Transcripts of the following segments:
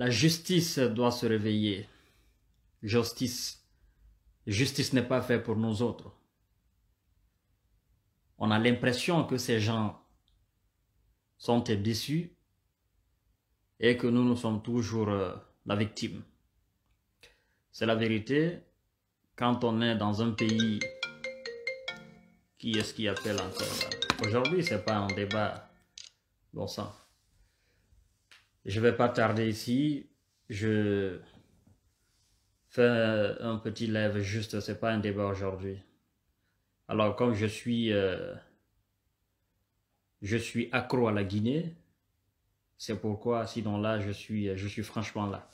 La justice doit se réveiller. Justice. Justice n'est pas faite pour nous autres. On a l'impression que ces gens sont déçus et que nous, nous sommes toujours euh, la victime. C'est la vérité. Quand on est dans un pays, qui est-ce qui appelle encore Aujourd'hui, c'est pas un débat bon sang. Je ne vais pas tarder ici. Je fais un petit lève juste, ce n'est pas un débat aujourd'hui. Alors comme je suis, euh, je suis accro à la Guinée, c'est pourquoi sinon là, je suis, je suis franchement là.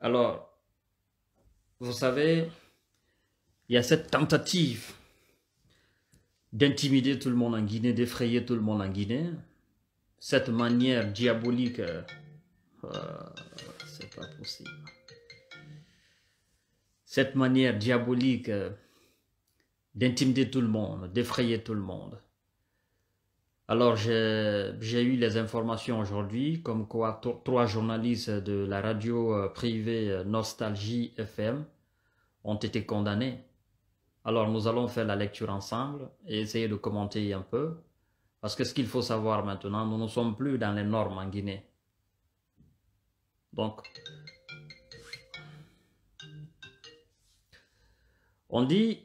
Alors, vous savez, il y a cette tentative d'intimider tout le monde en Guinée, d'effrayer tout le monde en Guinée cette manière diabolique, euh, euh, c'est pas possible. Cette manière diabolique euh, d'intimider tout le monde, d'effrayer tout le monde. Alors j'ai eu les informations aujourd'hui comme quoi trois journalistes de la radio privée Nostalgie FM ont été condamnés. Alors nous allons faire la lecture ensemble et essayer de commenter un peu. Parce que ce qu'il faut savoir maintenant, nous ne sommes plus dans les normes en Guinée. Donc, on dit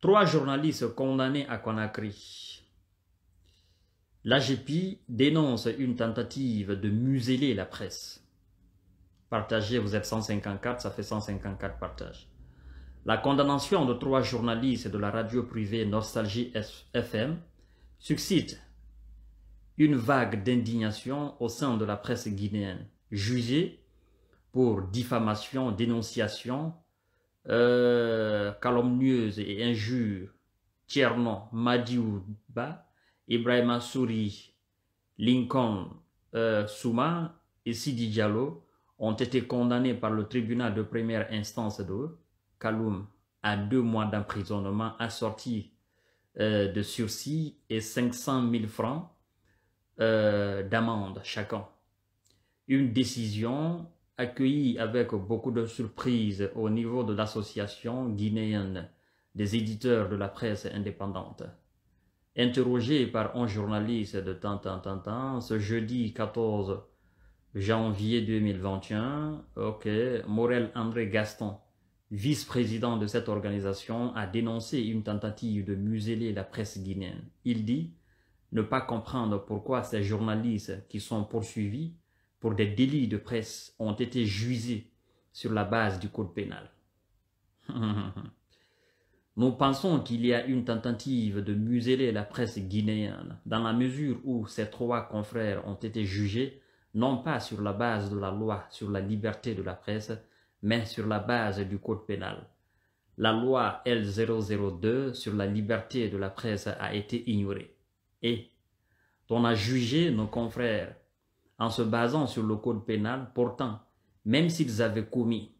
trois journalistes condamnés à Conakry. L'AGPI dénonce une tentative de museler la presse. Partagez, vous êtes 154, ça fait 154 partages. La condamnation de trois journalistes de la radio privée Nostalgie FM suscite une vague d'indignation au sein de la presse guinéenne, jugée pour diffamation, dénonciation, euh, calomnieuse et injure. Tierno Madiouba, Ibrahima Souri, Lincoln euh, Souma et Sidi Diallo ont été condamnés par le tribunal de première instance de Kaloum à deux mois d'emprisonnement assorti euh, de sursis et 500 000 francs d'amende euh, d'amende chacun. Une décision accueillie avec beaucoup de surprise au niveau de l'association guinéenne des éditeurs de la presse indépendante. Interrogé par un journaliste de temps Tintin ce jeudi 14 janvier 2021, ok, Morel André Gaston, vice-président de cette organisation, a dénoncé une tentative de museler la presse guinéenne. Il dit ne pas comprendre pourquoi ces journalistes qui sont poursuivis pour des délits de presse ont été juisés sur la base du code pénal. Nous pensons qu'il y a une tentative de museler la presse guinéenne dans la mesure où ces trois confrères ont été jugés non pas sur la base de la loi sur la liberté de la presse, mais sur la base du code pénal. La loi L002 sur la liberté de la presse a été ignorée et on a jugé nos confrères en se basant sur le code pénal. Pourtant, même s'ils avaient commis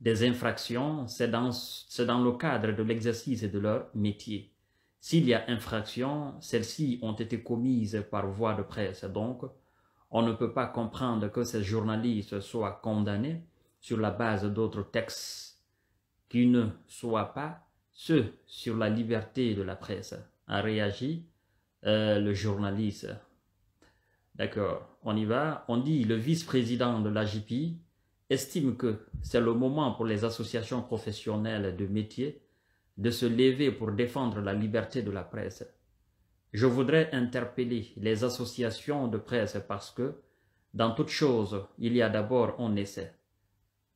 des infractions, c'est dans, le cadre de l'exercice de leur métier. S'il y a infractions, celles-ci ont été commises par voie de presse. Donc, on ne peut pas comprendre que ces journalistes soient condamnés sur la base d'autres textes qui ne soient pas ceux sur la liberté de la presse, a réagi euh, le journaliste. D'accord, on y va. On dit le vice-président de JPI estime que c'est le moment pour les associations professionnelles de métier de se lever pour défendre la liberté de la presse. Je voudrais interpeller les associations de presse parce que, dans toute chose, il y a d'abord un essai.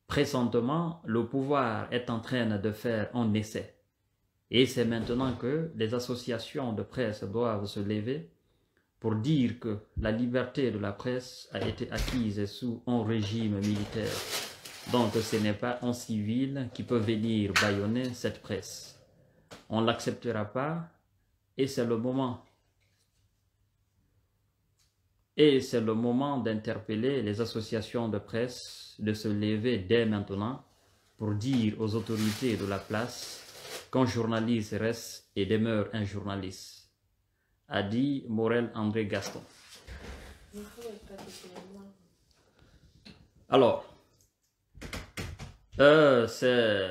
Présentement, le pouvoir est en train de faire un essai. Et c'est maintenant que les associations de presse doivent se lever pour dire que la liberté de la presse a été acquise sous un régime militaire. Donc ce n'est pas un civil qui peut venir bâillonner cette presse. On l'acceptera pas et c'est le moment et c'est le moment d'interpeller les associations de presse de se lever dès maintenant pour dire aux autorités de la place qu'un journaliste reste et demeure un journaliste, a dit Morel André Gaston. Alors, euh, c'est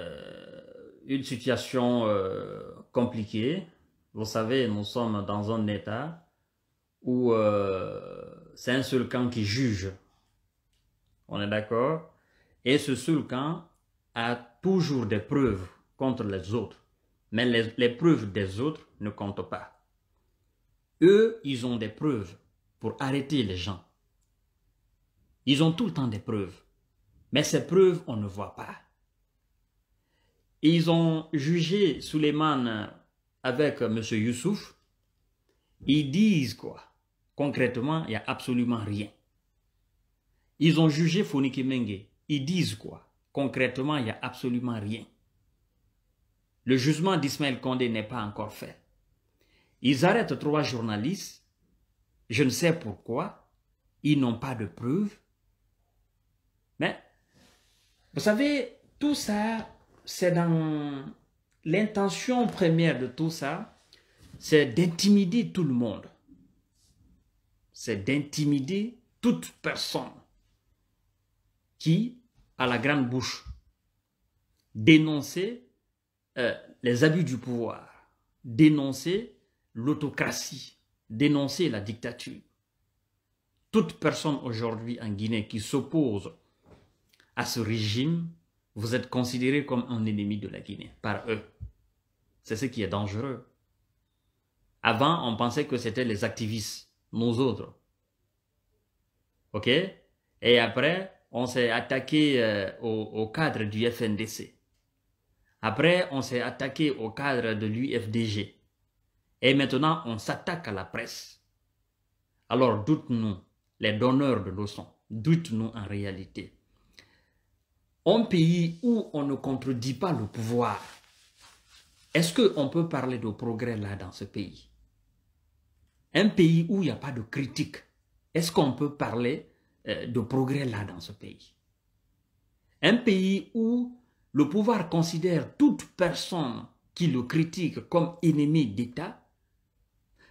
une situation euh, compliquée. Vous savez, nous sommes dans un État où euh, c'est un seul camp qui juge. On est d'accord Et ce seul camp a toujours des preuves contre les autres. Mais les, preuves des autres ne comptent pas. Eux, ils ont des preuves pour arrêter les gens. Ils ont tout le temps des preuves. Mais ces preuves, on ne voit pas. Ils ont jugé Suleiman avec euh, M. Youssouf. Ils disent quoi Concrètement, il n'y a absolument rien. Ils ont jugé Foniki Menge. Ils disent quoi Concrètement, il n'y a absolument rien. Le jugement d'Ismaël Condé n'est pas encore fait. Ils arrêtent trois journalistes. Je ne sais pourquoi. Ils n'ont pas de preuves. Mais, vous savez, tout ça, c'est dans l'intention première de tout ça, c'est d'intimider tout le monde c'est d'intimider toute personne qui a la grande bouche, dénoncer euh, les abus du pouvoir, dénoncer l'autocratie, dénoncer la dictature. Toute personne aujourd'hui en Guinée qui s'oppose à ce régime, vous êtes considéré comme un ennemi de la Guinée par eux. C'est ce qui est dangereux. Avant, on pensait que c'était les activistes nous autres. OK Et après, on s'est attaqué euh, au, au, cadre du FNDC. Après, on s'est attaqué au cadre de l'UFDG. Et maintenant, on s'attaque à la presse. Alors, doute-nous, les donneurs de leçons, doute-nous en réalité. Un pays où on ne contredit pas le pouvoir, est-ce qu'on peut parler de progrès là dans ce pays un pays où il n'y a pas de critique, est-ce qu'on peut parler euh, de progrès là dans ce pays Un pays où le pouvoir considère toute personne qui le critique comme ennemi d'État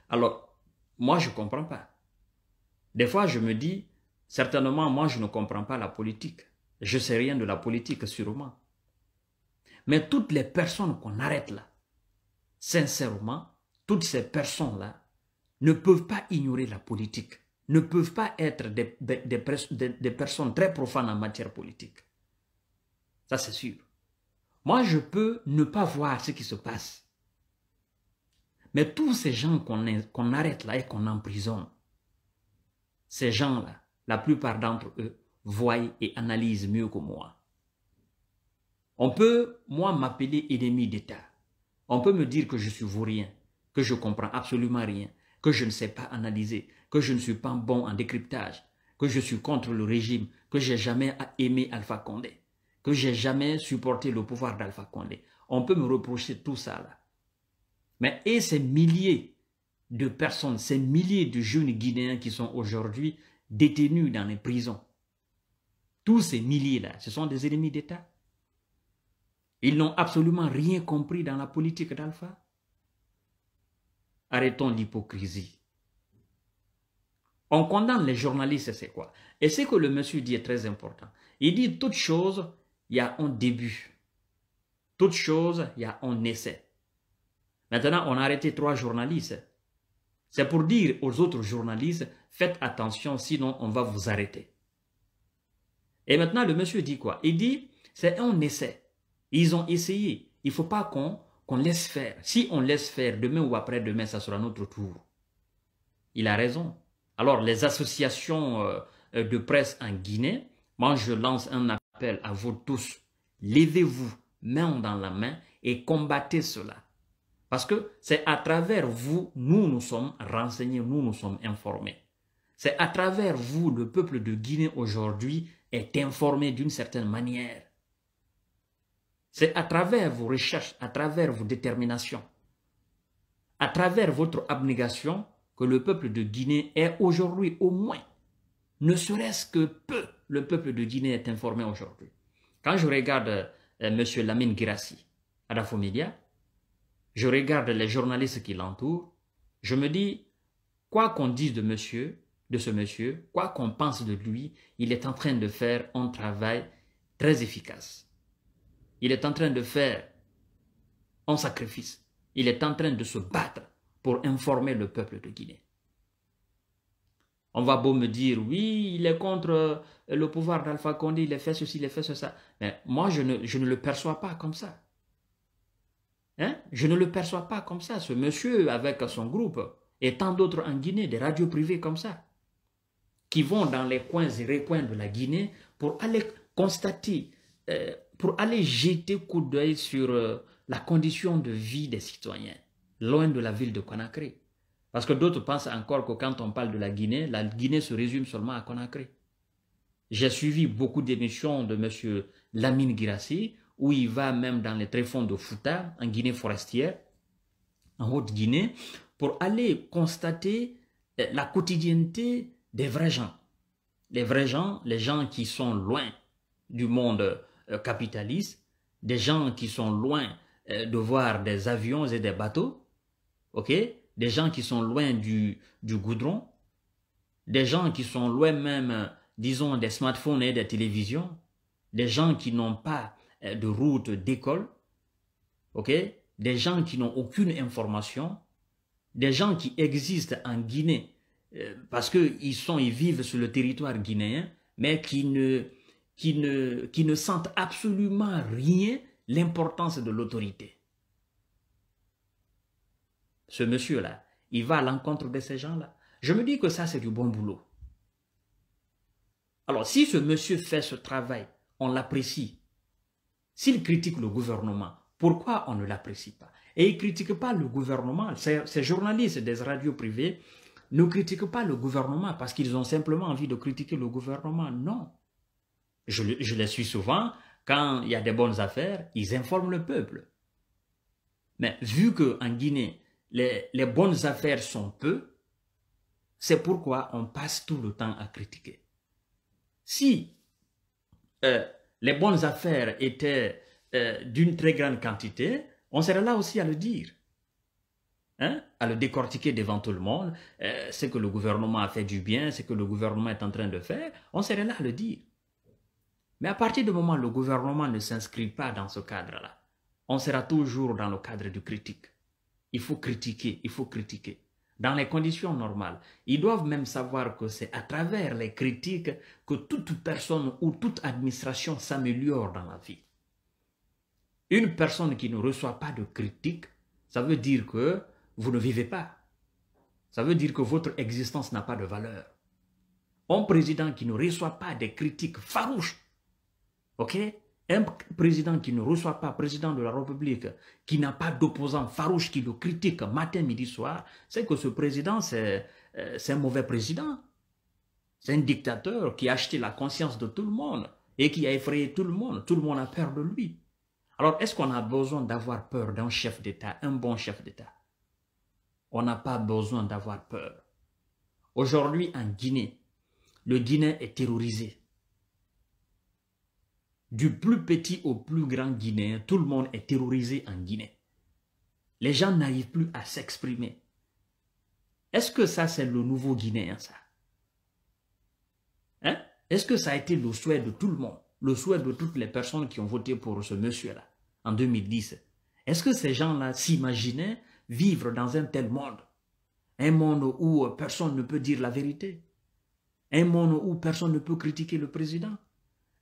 Alors, moi, je ne comprends pas. Des fois, je me dis, certainement, moi, je ne comprends pas la politique. Je ne sais rien de la politique, sûrement. Mais toutes les personnes qu'on arrête là, sincèrement, toutes ces personnes-là, ne peuvent pas ignorer la politique, ne peuvent pas être des, personnes très profanes en matière politique. Ça, c'est sûr. Moi, je peux ne pas voir ce qui se passe. Mais tous ces gens qu'on arrête là et qu'on emprisonne, ces gens-là, la plupart d'entre eux, voient et analysent mieux que moi. On peut, moi, m'appeler ennemi d'État. On peut me dire que je suis vaurien, que je comprends absolument rien, que je ne sais pas analyser, que je ne suis pas bon en décryptage, que je suis contre le régime, que j'ai jamais aimé Alpha Condé, que j'ai jamais supporté le pouvoir d'Alpha Condé. On peut me reprocher tout ça là. Mais et ces milliers de personnes, ces milliers de jeunes Guinéens qui sont aujourd'hui détenus dans les prisons, tous ces milliers-là, ce sont des ennemis d'État. Ils n'ont absolument rien compris dans la politique d'Alpha. Arrêtons l'hypocrisie. On condamne les journalistes, c'est quoi Et ce que le monsieur dit est très important. Il dit toute chose, il y a un début. Toute chose, il y a un essai. Maintenant, on a arrêté trois journalistes. C'est pour dire aux autres journalistes, faites attention, sinon on va vous arrêter. Et maintenant, le monsieur dit quoi Il dit, c'est un essai. Ils ont essayé. Il ne faut pas qu'on qu'on laisse faire. Si on laisse faire, demain ou après-demain, ça sera notre tour. Il a raison. Alors, les associations euh, de presse en Guinée, moi, je lance un appel à vous tous. Levez-vous, main dans la main, et combattez cela. Parce que c'est à travers vous, nous nous sommes renseignés, nous nous sommes informés. C'est à travers vous, le peuple de Guinée aujourd'hui est informé d'une certaine manière. C'est à travers vos recherches, à travers vos déterminations, à travers votre abnégation que le peuple de Guinée est aujourd'hui au moins, ne serait-ce que peu, le peuple de Guinée est informé aujourd'hui. Quand je regarde euh, M. Lamine Girassi à la Media, je regarde les journalistes qui l'entourent, je me dis, quoi qu'on dise de monsieur, de ce monsieur, quoi qu'on pense de lui, il est en train de faire un travail très efficace. Il est en train de faire un sacrifice. Il est en train de se battre pour informer le peuple de Guinée. On va beau me dire, oui, il est contre euh, le pouvoir d'Alpha Condé, il a fait ceci, il a fait ça. Mais moi, je ne, le perçois pas comme ça. Hein? Je ne le perçois pas comme ça. Ce monsieur, avec son groupe, et tant d'autres en Guinée, des radios privées comme ça, qui vont dans les coins et recoins de la Guinée pour aller constater, euh, pour aller jeter coup d'œil sur euh, la condition de vie des citoyens, loin de la ville de Conakry. Parce que d'autres pensent encore que quand on parle de la Guinée, la Guinée se résume seulement à Conakry. J'ai suivi beaucoup d'émissions de M. Lamine Girassi, où il va même dans les tréfonds de Fouta, en Guinée forestière, en Haute-Guinée, pour aller constater eh, la quotidienneté des vrais gens. Les vrais gens, les gens qui sont loin du monde euh, euh, capitalistes, des gens qui sont loin euh, de voir des avions et des bateaux, ok, des gens qui sont loin du, du goudron, des gens qui sont loin même, euh, disons, des smartphones et des télévisions, des gens qui n'ont pas de route d'école, ok, des gens qui n'ont aucune information, des gens qui existent en Guinée parce qu'ils sont, ils vivent sur le territoire guinéen, mais qui ne, qui ne, qui ne sentent absolument rien l'importance de l'autorité. Ce monsieur-là, il va à l'encontre de ces gens-là. Je me dis que ça, c'est du bon boulot. Alors, si ce monsieur fait ce travail, on l'apprécie. S'il critique le gouvernement, pourquoi on ne l'apprécie pas Et il ne critique pas le gouvernement. ces journalistes des radios privées ne critiquent pas le gouvernement parce qu'ils ont simplement envie de critiquer le gouvernement. Non je, les suis souvent, quand il y a des bonnes affaires, ils informent le peuple. Mais vu qu'en Guinée, les, bonnes affaires sont peu, c'est pourquoi on passe tout le temps à critiquer. Si euh, les bonnes affaires étaient euh, d'une très grande quantité, on serait là aussi à le dire, hein? à le décortiquer devant tout le monde. Euh, ce que le gouvernement a fait du bien, ce que le gouvernement est en train de faire, on serait là à le dire. Mais à partir du moment où le gouvernement ne s'inscrit pas dans ce cadre-là, on sera toujours dans le cadre du critique. Il faut critiquer, il faut critiquer. Dans les conditions normales, ils doivent même savoir que c'est à travers les critiques que toute personne ou toute administration s'améliore dans la vie. Une personne qui ne reçoit pas de critiques, ça veut dire que vous ne vivez pas. Ça veut dire que votre existence n'a pas de valeur. Un président qui ne reçoit pas des critiques farouches OK Un président qui ne reçoit pas président de la République, qui n'a pas d'opposants farouche qui le critique matin, midi, soir, c'est que ce président, euh, c'est un mauvais président. C'est un dictateur qui a acheté la conscience de tout le monde et qui a effrayé tout le monde. Tout le monde a peur de lui. Alors, est-ce qu'on a besoin d'avoir peur d'un chef d'État, un bon chef d'État On n'a pas besoin d'avoir peur. Aujourd'hui, en Guinée, le Guinée est terrorisé. Du plus petit au plus grand Guinéen, tout le monde est terrorisé en Guinée. Les gens n'arrivent plus à s'exprimer. Est-ce que ça, c'est le nouveau Guinéen, ça hein? Est-ce que ça a été le souhait de tout le monde, le souhait de toutes les personnes qui ont voté pour ce monsieur-là en 2010 Est-ce que ces gens-là s'imaginaient vivre dans un tel monde Un monde où personne ne peut dire la vérité Un monde où personne ne peut critiquer le président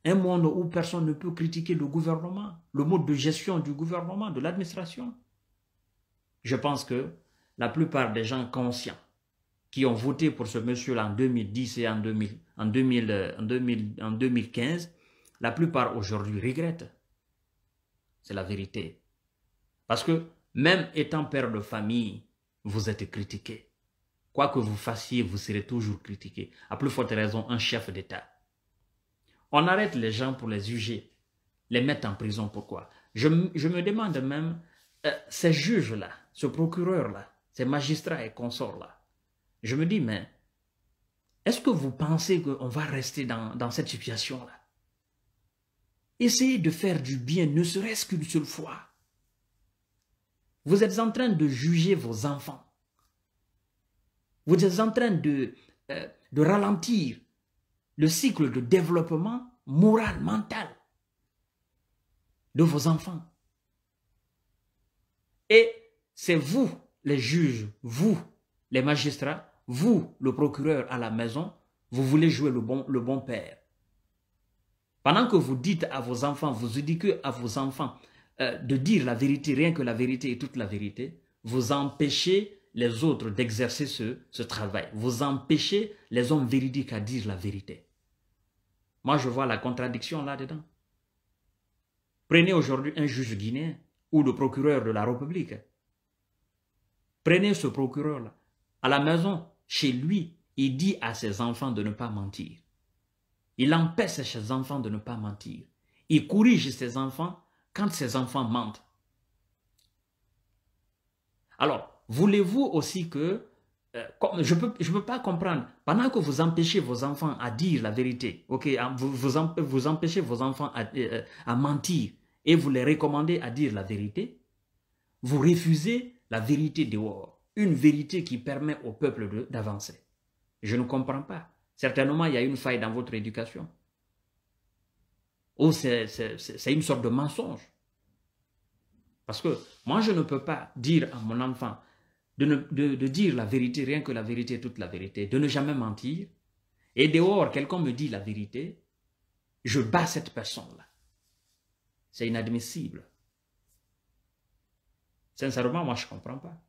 un monde où personne ne peut critiquer le gouvernement, le mode de gestion du gouvernement, de l'administration. Je pense que la plupart des gens conscients qui ont voté pour ce monsieur-là en 2010 et en, 2000, en, 2000, en, 2015, la plupart aujourd'hui regrettent. C'est la vérité. Parce que même étant père de famille, vous êtes critiqué. Quoi que vous fassiez, vous serez toujours critiqué. À plus forte raison, un chef d'État. On arrête les gens pour les juger, les mettre en prison. Pourquoi je, me demande même, euh, ces juges-là, ce procureur-là, ces magistrats et consorts-là, je me dis, mais est-ce que vous pensez qu'on va rester dans, cette situation-là Essayez de faire du bien, ne serait-ce qu'une seule fois. Vous êtes en train de juger vos enfants. Vous êtes en train de, euh, de ralentir le cycle de développement moral, mental de vos enfants. Et c'est vous, les juges, vous, les magistrats, vous, le procureur à la maison, vous voulez jouer le bon, le bon père. Pendant que vous dites à vos enfants, vous que à vos enfants euh, de dire la vérité, rien que la vérité et toute la vérité, vous empêchez les autres d'exercer ce, ce travail. Vous empêchez les hommes véridiques à dire la vérité. Moi, je vois la contradiction là-dedans. Prenez aujourd'hui un juge guinéen ou le procureur de la République. Prenez ce procureur-là à la maison, chez lui, il dit à ses enfants de ne pas mentir. Il empêche ses enfants de ne pas mentir. Il corrige ses enfants quand ses enfants mentent. Alors, voulez-vous aussi que euh, je ne peux, je peux pas comprendre. Pendant que vous empêchez vos enfants à dire la vérité, ok, vous, empêchez vos enfants euh, euh, à, mentir et vous les recommandez à dire la vérité, vous refusez la vérité dehors. Une vérité qui permet au peuple d'avancer. Je ne comprends pas. Certainement, il y a une faille dans votre éducation. Ou c'est une sorte de mensonge. Parce que moi, je ne peux pas dire à mon enfant, de, dire la vérité, rien que la vérité, toute la vérité, de ne jamais mentir, et dehors, quelqu'un me dit la vérité, je bats cette personne-là. C'est inadmissible. Sincèrement, moi, je ne comprends pas.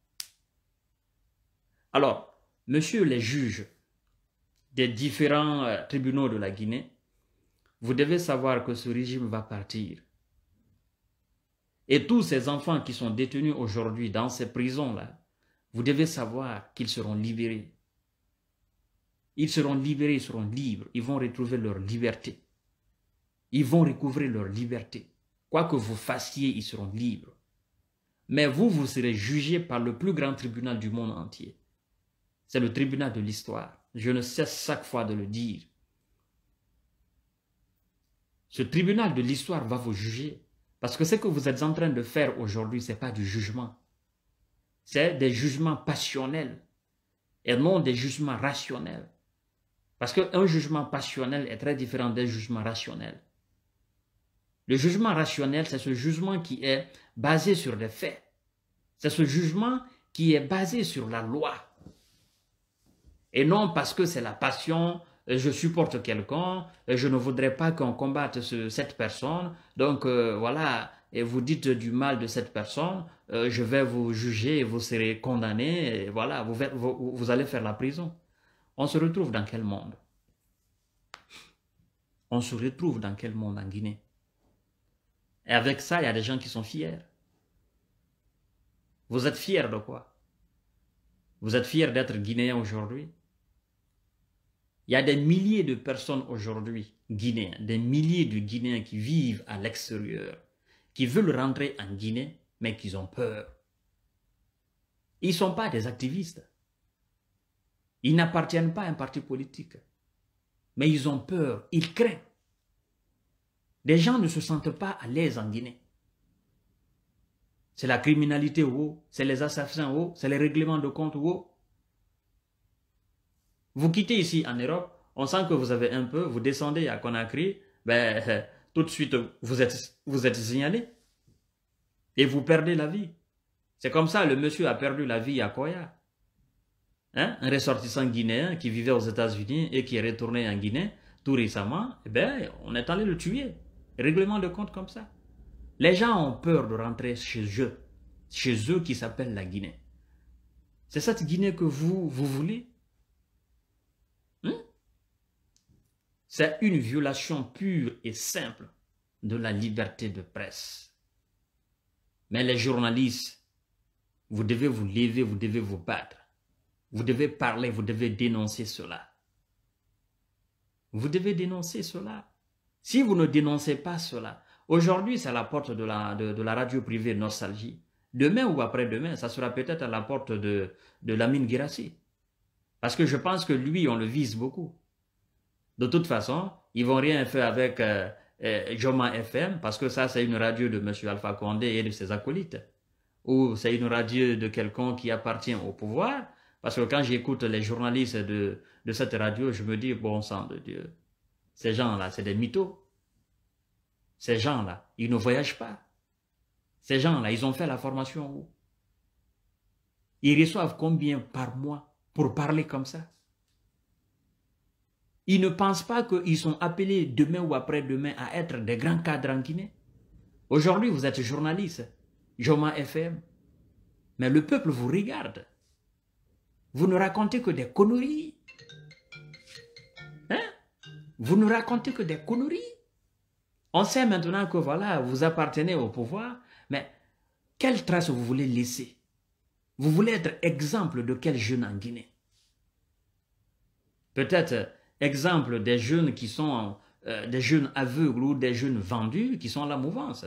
Alors, monsieur les juges des différents euh, tribunaux de la Guinée, vous devez savoir que ce régime va partir. Et tous ces enfants qui sont détenus aujourd'hui dans ces prisons-là, vous devez savoir qu'ils seront libérés. Ils seront libérés, ils seront libres, ils vont retrouver leur liberté. Ils vont recouvrer leur liberté. Quoi que vous fassiez, ils seront libres. Mais vous, vous serez jugés par le plus grand tribunal du monde entier. C'est le tribunal de l'histoire. Je ne cesse chaque fois de le dire. Ce tribunal de l'histoire va vous juger. Parce que ce que vous êtes en train de faire aujourd'hui, ce n'est pas du jugement c'est des jugements passionnels et non des jugements rationnels. Parce qu'un jugement passionnel est très différent d'un jugement rationnel. Le jugement rationnel, c'est ce jugement qui est basé sur les faits. C'est ce jugement qui est basé sur la loi. Et non parce que c'est la passion, euh, je supporte quelqu'un, euh, je ne voudrais pas qu'on combatte cette personne, donc euh, voilà, et vous dites du mal de cette personne, euh, je vais vous juger vous serez condamné, voilà, vous, allez faire la prison. On se retrouve dans quel monde On se retrouve dans quel monde en Guinée Et avec ça, il y a des gens qui sont fiers. Vous êtes fiers de quoi Vous êtes fiers d'être guinéen aujourd'hui Il y a des milliers de personnes aujourd'hui, guinéens, des milliers de Guinéens qui vivent à l'extérieur, qui veulent rentrer en Guinée mais qu'ils ont peur. Ils ne sont pas des activistes. Ils n'appartiennent pas à un parti politique. Mais ils ont peur, ils craignent. Des gens ne se sentent pas à l'aise en Guinée. C'est la criminalité, ou c'est les assassins, ou c'est les règlements de compte. ou Vous quittez ici en Europe, on sent que vous avez un peu, vous descendez à Conakry, ben, tout de suite, vous êtes, vous êtes signalé. Et vous perdez la vie. C'est comme ça, le monsieur a perdu la vie à Koya. Hein? Un ressortissant guinéen qui vivait aux États-Unis et qui est retourné en Guinée tout récemment, eh ben, on est allé le tuer. Règlement de compte comme ça. Les gens ont peur de rentrer chez eux, chez eux qui s'appellent la Guinée. C'est cette Guinée que vous, vous voulez hein? C'est une violation pure et simple de la liberté de presse. Mais les journalistes, vous devez vous lever, vous devez vous battre. Vous devez parler, vous devez dénoncer cela. Vous devez dénoncer cela. Si vous ne dénoncez pas cela, aujourd'hui c'est à la porte de la, de, la radio privée Nostalgie. Demain ou après-demain, ça sera peut-être à la porte de, de Lamine Girassi. Parce que je pense que lui, on le vise beaucoup. De toute façon, ils vont rien faire avec euh, je euh, Joma FM, parce que ça, c'est une radio de M. Alpha Condé et de ses acolytes, ou c'est une radio de quelqu'un qui appartient au pouvoir, parce que quand j'écoute les journalistes de, de cette radio, je me dis, bon sang de Dieu, ces gens-là, c'est des mythos. Ces gens-là, ils ne voyagent pas. Ces gens-là, ils ont fait la formation où Ils reçoivent combien par mois pour parler comme ça ils ne pensent pas qu'ils sont appelés demain ou après-demain à être des grands cadres en Guinée. Aujourd'hui, vous êtes journaliste, Joma FM, mais le peuple vous regarde. Vous ne racontez que des conneries. Hein? Vous ne racontez que des conneries. On sait maintenant que voilà, vous appartenez au pouvoir, mais quelle trace vous voulez laisser Vous voulez être exemple de quel jeune en Guinée Peut-être Exemple, des jeunes qui sont euh, des jeunes aveugles ou des jeunes vendus qui sont à la mouvance.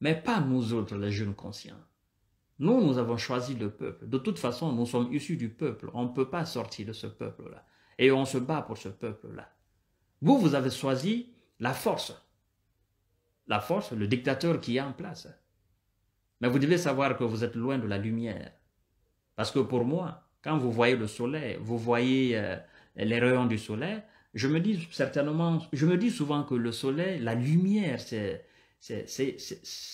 Mais pas nous autres, les jeunes conscients. Nous, nous avons choisi le peuple. De toute façon, nous sommes issus du peuple. On ne peut pas sortir de ce peuple-là. Et on se bat pour ce peuple-là. Vous, vous avez choisi la force. La force, le dictateur qui est en place. Mais vous devez savoir que vous êtes loin de la lumière. Parce que pour moi, quand vous voyez le soleil, vous voyez euh, les rayons du soleil, je me dis certainement, je me dis souvent que le soleil, la lumière, c'est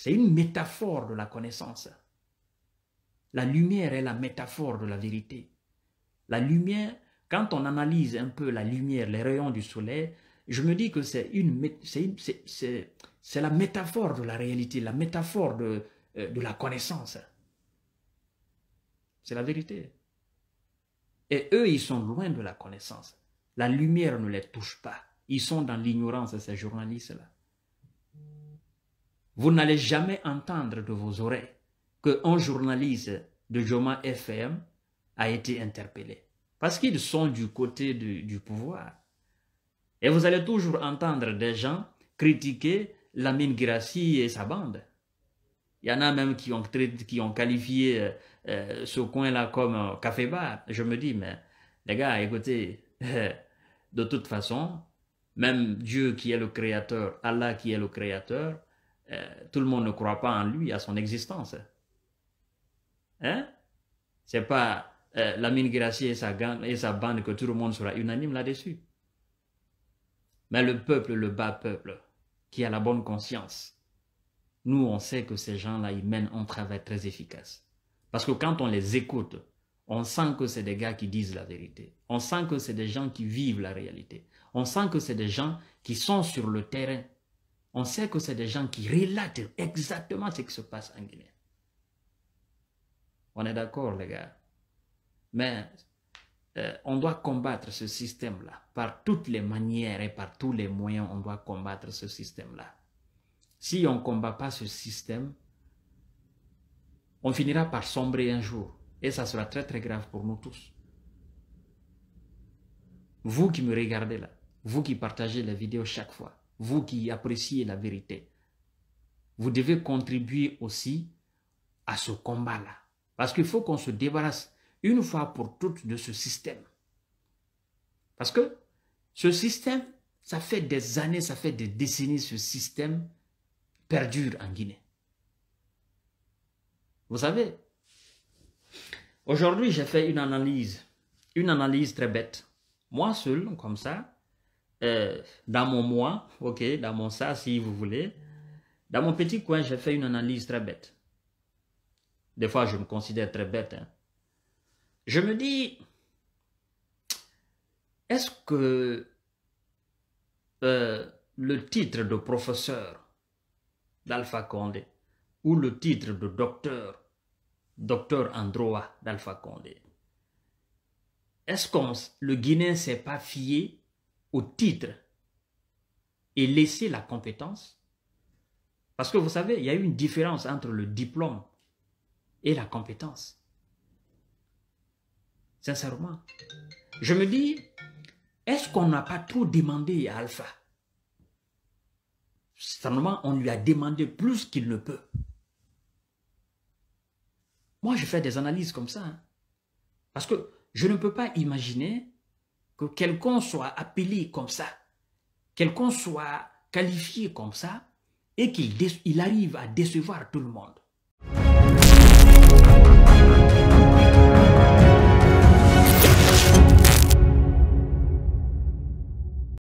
une métaphore de la connaissance. La lumière est la métaphore de la vérité. La lumière, quand on analyse un peu la lumière, les rayons du soleil, je me dis que c'est une, c'est la métaphore de la réalité, la métaphore de, euh, de la connaissance. C'est la vérité. Et eux, ils sont loin de la connaissance. La lumière ne les touche pas. Ils sont dans l'ignorance, ces journalistes-là. Vous n'allez jamais entendre de vos oreilles qu'un journaliste de Joma FM a été interpellé. Parce qu'ils sont du côté du, pouvoir. Et vous allez toujours entendre des gens critiquer Lamine Girassi et sa bande. Il y en a même qui ont, qui ont qualifié euh, ce euh, coin-là comme café-bar, je me dis, mais les gars, écoutez, de toute façon, même Dieu qui est le créateur, Allah qui est le créateur, euh, tout le monde ne croit pas en lui, à son existence. Hein? C'est pas euh, la mine gracieuse et sa, et sa bande que tout le monde sera unanime là-dessus. Mais le peuple, le bas peuple, qui a la bonne conscience, nous on sait que ces gens-là, ils mènent un travail très efficace. Parce que quand on les écoute, on sent que c'est des gars qui disent la vérité. On sent que c'est des gens qui vivent la réalité. On sent que c'est des gens qui sont sur le terrain. On sait que c'est des gens qui relatent exactement ce qui se passe en Guinée. On est d'accord, les gars. Mais euh, on doit combattre ce système-là. Par toutes les manières et par tous les moyens, on doit combattre ce système-là. Si on ne combat pas ce système, on finira par sombrer un jour. Et ça sera très très grave pour nous tous. Vous qui me regardez là, vous qui partagez la vidéo chaque fois, vous qui appréciez la vérité, vous devez contribuer aussi à ce combat-là. Parce qu'il faut qu'on se débarrasse une fois pour toutes de ce système. Parce que ce système, ça fait des années, ça fait des décennies, ce système perdure en Guinée. Vous savez, aujourd'hui, j'ai fait une analyse, une analyse très bête. Moi seul, comme ça, euh, dans mon moi, ok, dans mon ça, si vous voulez, dans mon petit coin, j'ai fait une analyse très bête. Des fois, je me considère très bête. Hein. Je me dis, est-ce que euh, le titre de professeur d'Alpha Condé ou le titre de docteur docteur Androa d'Alpha Condé. Est-ce que le Guinéen ne s'est pas fié au titre et laissé la compétence Parce que vous savez, il y a une différence entre le diplôme et la compétence. Sincèrement, je me dis, est-ce qu'on n'a pas trop demandé à Alpha Sincèrement, on lui a demandé plus qu'il ne peut. Moi, je fais des analyses comme ça. Hein. Parce que je ne peux pas imaginer que quelqu'un soit appelé comme ça, quelqu'un soit qualifié comme ça, et qu'il arrive à décevoir tout le monde.